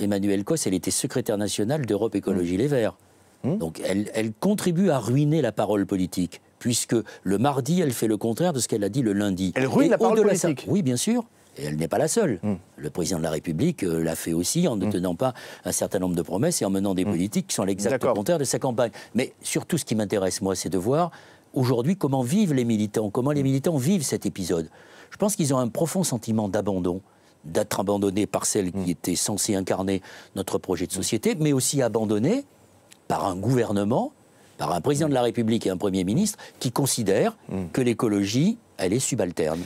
Emmanuel Coss, elle était secrétaire nationale d'Europe Écologie mmh. Les Verts. Mmh. Donc elle, contribue à ruiner la parole politique, puisque le mardi, elle fait le contraire de ce qu'elle a dit le lundi. Elle ruine la parole politique Oui, bien sûr. Et elle n'est pas la seule. Mmh. Le président de la République euh, l'a fait aussi en ne tenant pas un certain nombre de promesses et en menant des politiques qui sont l'exact contraire de sa campagne. Mais surtout, ce qui m'intéresse, moi, c'est de voir aujourd'hui comment vivent les militants, comment les militants vivent cet épisode. Je pense qu'ils ont un profond sentiment d'abandon d'être abandonné par celle qui mm. était censée incarner notre projet de mm. société, mais aussi abandonné par un gouvernement, par un président mm. de la République et un Premier ministre qui considèrent que l'écologie, elle est subalterne.